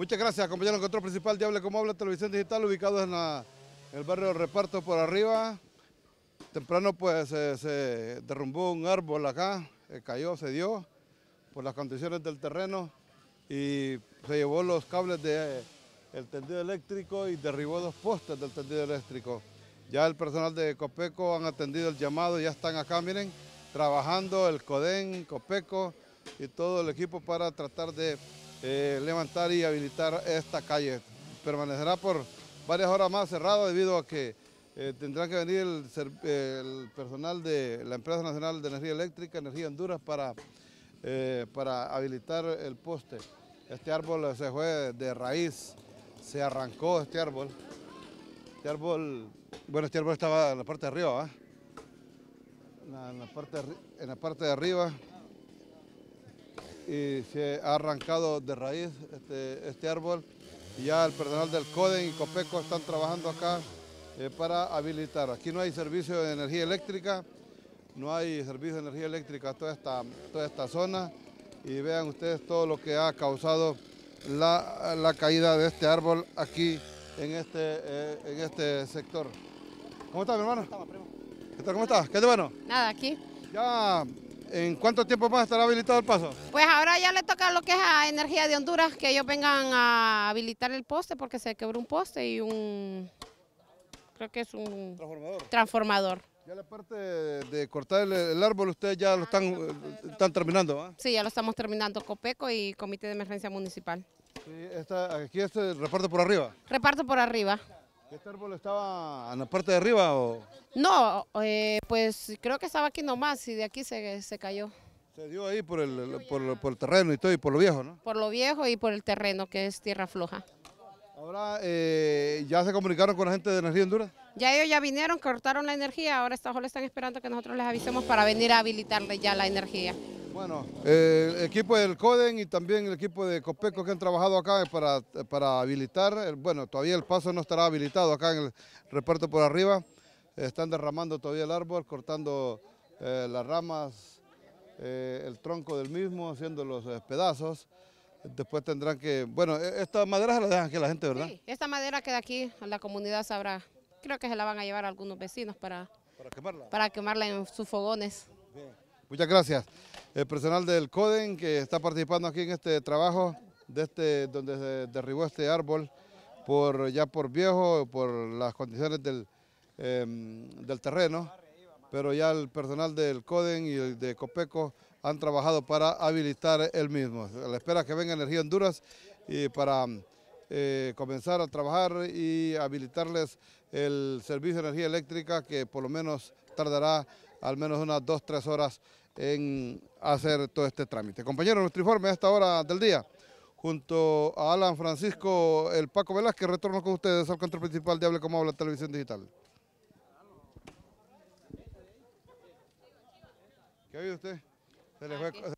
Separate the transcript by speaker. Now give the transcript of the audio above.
Speaker 1: Muchas gracias, compañero en control principal diable Hable Como Habla Televisión Digital, ubicado en, el barrio Reparto por arriba. Temprano pues se derrumbó un árbol acá, eh, cayó, se dio por las condiciones del terreno y se llevó los cables del eh, tendido eléctrico y derribó dos postes del tendido eléctrico. Ya el personal de Copeco han atendido el llamado, ya están acá, miren, trabajando el CODEN, Copeco y todo el equipo para tratar de eh, levantar y habilitar esta calle. Permanecerá por varias horas más cerrado debido a que eh, tendrá que venir el, personal de la Empresa Nacional de Energía Eléctrica, Energía Honduras, para, eh, para habilitar el poste. Este árbol se fue de raíz, se arrancó este árbol. Este árbol, bueno, este árbol estaba en la parte de arriba, en parte, en la parte de arriba y se ha arrancado de raíz este, este árbol. ya el personal del CODEN y COPECO están trabajando acá eh, para habilitar. Aquí no hay servicio de energía eléctrica, no hay servicio de energía eléctrica a toda esta, toda esta zona. Y vean ustedes todo lo que ha causado la, caída de este árbol aquí en este, eh, en este sector. ¿Cómo está mi hermano? ¿Cómo estás? ¿Qué tal, bueno?
Speaker 2: Nada, aquí. Ya
Speaker 1: ¿En cuánto tiempo más estará habilitado el paso?
Speaker 2: Pues ahora ya le toca lo que es a Energía de Honduras, que ellos vengan a habilitar el poste porque se quebró un poste y un... creo que es un... Transformador. Ya la parte
Speaker 1: de cortar el, árbol, ustedes ya lo están, terminando, ¿ah?
Speaker 2: Sí, ya lo estamos terminando, Copeco y Comité de Emergencia Municipal.
Speaker 1: Sí, es aquí este reparto por arriba.
Speaker 2: Reparto por arriba. ¿Este
Speaker 1: árbol estaba en la parte de arriba o...?
Speaker 2: No, eh, pues creo que estaba aquí nomás y de aquí se, cayó.
Speaker 1: Se dio ahí por el, por, el, terreno y todo, y por lo viejo, ¿no?
Speaker 2: Por lo viejo y por el terreno, que es tierra floja.
Speaker 1: Ahora, eh, ¿ya se comunicaron con la gente de Energía
Speaker 2: Honduras? Ya ellos ya vinieron, cortaron la energía, ahora están esperando que nosotros les avisemos para venir a habilitarle ya la energía. Bueno,
Speaker 1: el eh, equipo del CODEN y también el equipo de COPECO que han trabajado acá para, para habilitar, bueno, todavía el paso no estará habilitado acá en el reparto por arriba, están derramando todavía el árbol, cortando eh, las ramas, eh, el tronco del mismo, haciendo los pedazos, después tendrán que, bueno, e, esta madera se la dejan aquí la gente, ¿verdad? Sí,
Speaker 2: esta madera que de aquí, a la comunidad sabrá, creo que se la van a llevar algunos vecinos para, ¿Para quemarla? en sus fogones. Bien.
Speaker 1: Muchas gracias. El personal del CODEN que está participando aquí en este trabajo, de este, donde se derribó este árbol, por, ya por viejo, por las condiciones del, em, terreno, pero ya el personal del CODEN y el de COPECO han trabajado para habilitar el mismo. la espera que venga Energía Honduras y para eh, comenzar a trabajar y habilitarles el servicio de energía eléctrica que por lo menos tardará al menos unas dos, tres horas en hacer todo este trámite. Compañero, nuestro informe a esta hora del día, junto a Alan Francisco, el Paco Velázquez, retorno con ustedes al control principal de Hable Como Habla Televisión Digital. ¿Qué ha usted?